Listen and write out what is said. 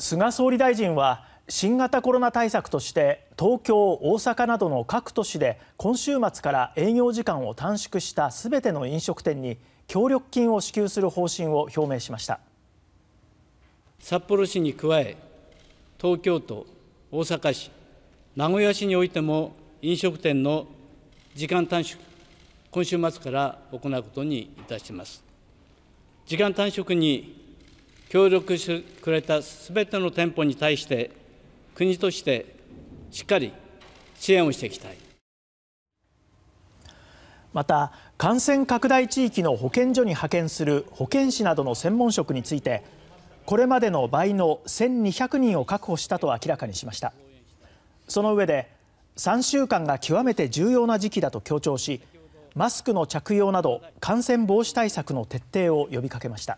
菅総理大臣は新型コロナ対策として東京、大阪などの各都市で今週末から営業時間を短縮したすべての飲食店に協力金を支給する方針を表明しました札幌市に加え東京都、大阪市、名古屋市においても飲食店の時間短縮今週末から行うことにいたします時間短縮に協力してくれたすべての店舗に対して、国としてしっかり支援をしていきたい。また感染拡大地域の保健所に派遣する保健師などの専門職についてこれまでの倍の1200人を確保したと明らかにしましたその上で3週間が極めて重要な時期だと強調しマスクの着用など感染防止対策の徹底を呼びかけました。